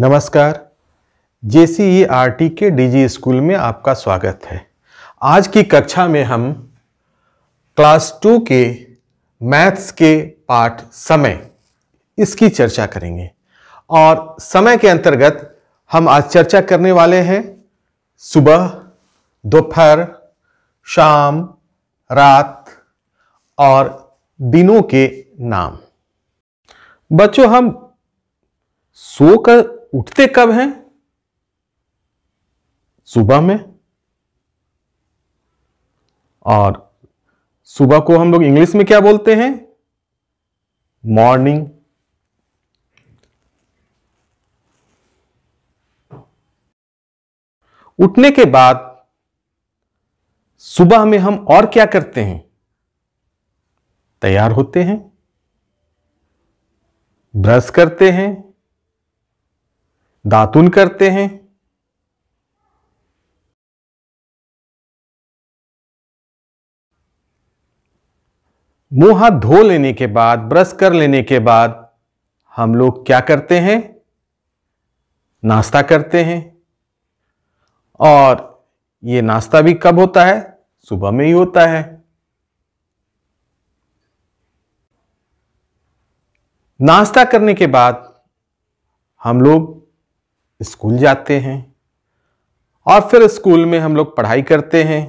नमस्कार J C E R T के DG school में आपका स्वागत है आज की कक्षा में हम क्लास टू के मैथ्स के पाठ समय इसकी चर्चा करेंगे और समय के अंतर्गत हम आज चर्चा करने वाले हैं सुबह दोपहर शाम रात और दिनों के नाम बच्चों हम सो कर उठते कब हैं सुबह में और सुबह को हम लोग इंग्लिश में क्या बोलते हैं मॉर्निंग उठने के बाद सुबह में हम और क्या करते हैं तैयार होते हैं ब्रश करते हैं दातुन करते हैं मुंह हाथ धो लेने के बाद ब्रश कर लेने के बाद हम लोग क्या करते हैं नाश्ता करते हैं और ये नाश्ता भी कब होता है सुबह में ही होता है नाश्ता करने के बाद हम लोग स्कूल जाते हैं और फिर स्कूल में हम लोग पढ़ाई करते हैं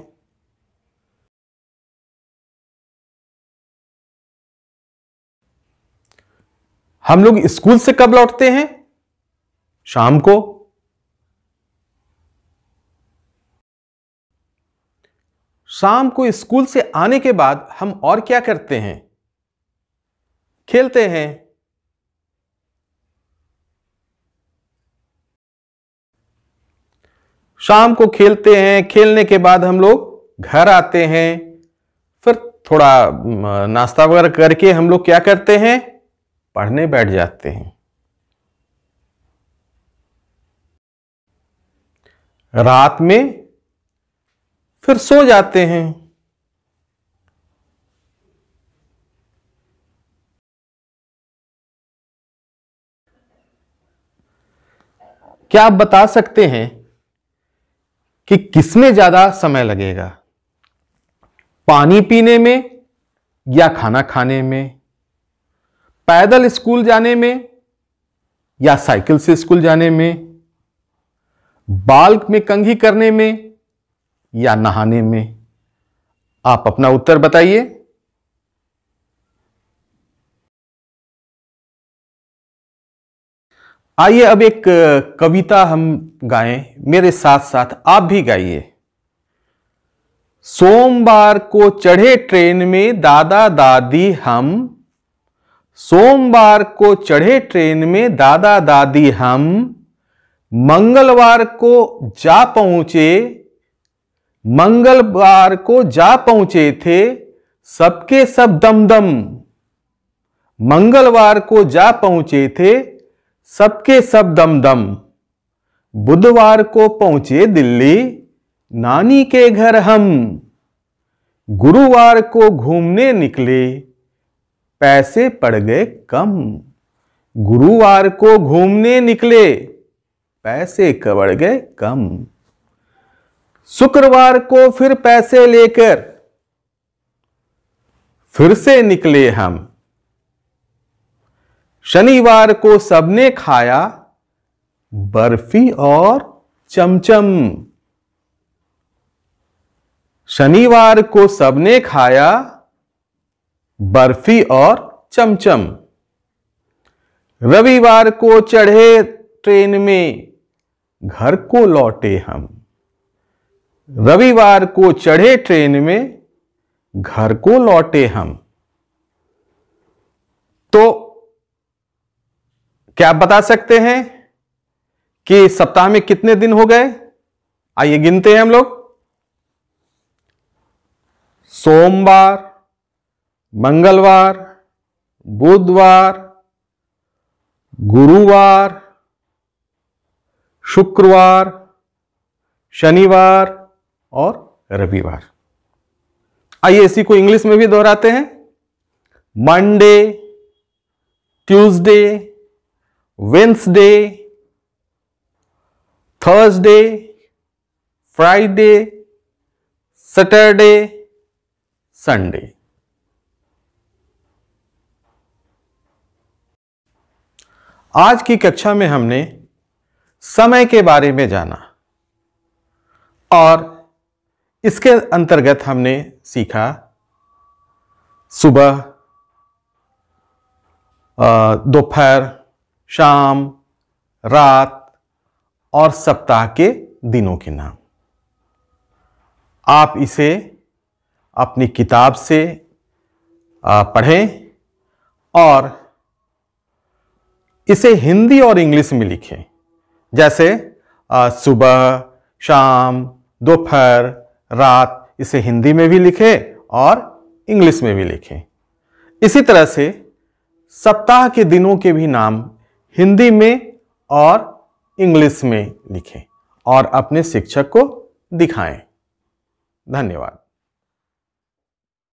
हम लोग स्कूल से कब लौटते हैं शाम को शाम को स्कूल से आने के बाद हम और क्या करते हैं खेलते हैं शाम को खेलते हैं खेलने के बाद हम लोग घर आते हैं फिर थोड़ा नाश्ता वगैरह करके हम लोग क्या करते हैं पढ़ने बैठ जाते हैं रात में फिर सो जाते हैं क्या आप बता सकते हैं कि किसमें ज्यादा समय लगेगा पानी पीने में या खाना खाने में पैदल स्कूल जाने में या साइकिल से स्कूल जाने में बाल में कंघी करने में या नहाने में आप अपना उत्तर बताइए आइए अब एक कविता हम गाएं मेरे साथ साथ आप भी गाइए सोमवार को चढ़े ट्रेन में दादा दादी हम सोमवार को चढ़े ट्रेन में दादा दादी हम मंगलवार को जा पहुंचे मंगलवार को जा पहुंचे थे सबके सब दमदम मंगलवार को जा पहुंचे थे सबके सब दमदम बुधवार को पहुंचे दिल्ली नानी के घर हम गुरुवार को घूमने निकले पैसे पड़ गए कम गुरुवार को घूमने निकले पैसे कबड़ गए कम शुक्रवार को फिर पैसे लेकर फिर से निकले हम शनिवार को सबने खाया बर्फी और चमचम शनिवार को सबने खाया बर्फी और चमचम रविवार को चढ़े ट्रेन में घर को लौटे हम रविवार को चढ़े ट्रेन में घर को लौटे हम तो क्या आप बता सकते हैं कि सप्ताह में कितने दिन हो गए आइए गिनते हैं हम लोग सोमवार मंगलवार बुधवार गुरुवार शुक्रवार शनिवार और रविवार आइए इसी को इंग्लिश में भी दोहराते हैं Monday Tuesday Wednesday Thursday Friday Saturday Sunday आज की कक्षा में हमने समय के बारे में जाना और इसके अंतर्गत हमने सीखा सुबह दोपहर शाम रात और सप्ताह के दिनों के नाम आप इसे अपनी किताब से पढ़ें और इसे हिंदी और इंग्लिश में लिखें जैसे सुबह शाम दोपहर रात इसे हिंदी में भी लिखें और इंग्लिश में भी लिखें इसी तरह से सप्ताह के दिनों के भी नाम हिंदी में और इंग्लिश में लिखें और अपने शिक्षक को दिखाएं धन्यवाद